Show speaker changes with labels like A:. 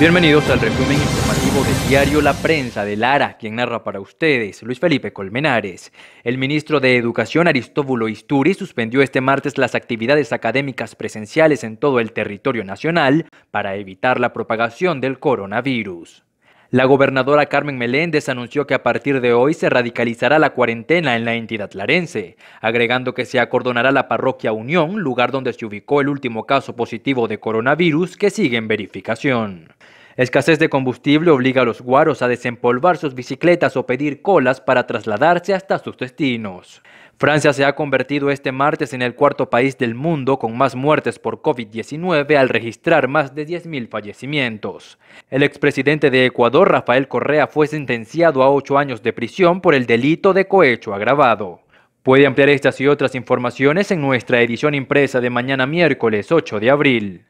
A: Bienvenidos al resumen informativo del Diario La Prensa de Lara, quien narra para ustedes Luis Felipe Colmenares. El ministro de Educación Aristóbulo Isturi suspendió este martes las actividades académicas presenciales en todo el territorio nacional para evitar la propagación del coronavirus. La gobernadora Carmen Meléndez anunció que a partir de hoy se radicalizará la cuarentena en la entidad larense, agregando que se acordonará la parroquia Unión, lugar donde se ubicó el último caso positivo de coronavirus que sigue en verificación escasez de combustible obliga a los guaros a desempolvar sus bicicletas o pedir colas para trasladarse hasta sus destinos. Francia se ha convertido este martes en el cuarto país del mundo con más muertes por COVID-19 al registrar más de 10.000 fallecimientos. El expresidente de Ecuador, Rafael Correa, fue sentenciado a ocho años de prisión por el delito de cohecho agravado. Puede ampliar estas y otras informaciones en nuestra edición impresa de mañana miércoles 8 de abril.